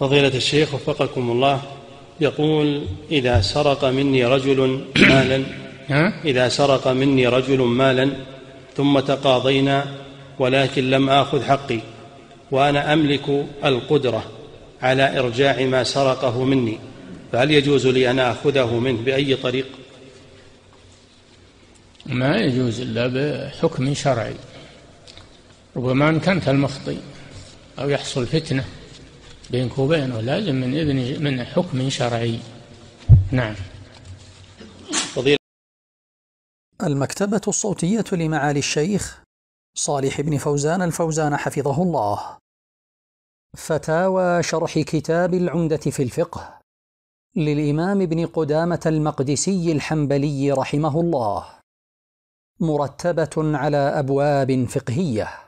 فضيلة الشيخ وفقكم الله يقول إذا سرق مني رجل مالا إذا سرق مني رجل مالا ثم تقاضينا ولكن لم آخذ حقي وأنا أملك القدرة على إرجاع ما سرقه مني فهل يجوز لي أن آخذه منه بأي طريق ما يجوز إلا بحكم شرعي ربما أن أنت المخطي أو يحصل فتنه بينك وبينه لازم من إذن من حكم شرعي نعم فضيلة المكتبة الصوتية لمعالي الشيخ صالح بن فوزان الفوزان حفظه الله فتاوى شرح كتاب العمدة في الفقه للإمام ابن قدامة المقدسي الحنبلي رحمه الله مرتبة على أبواب فقهية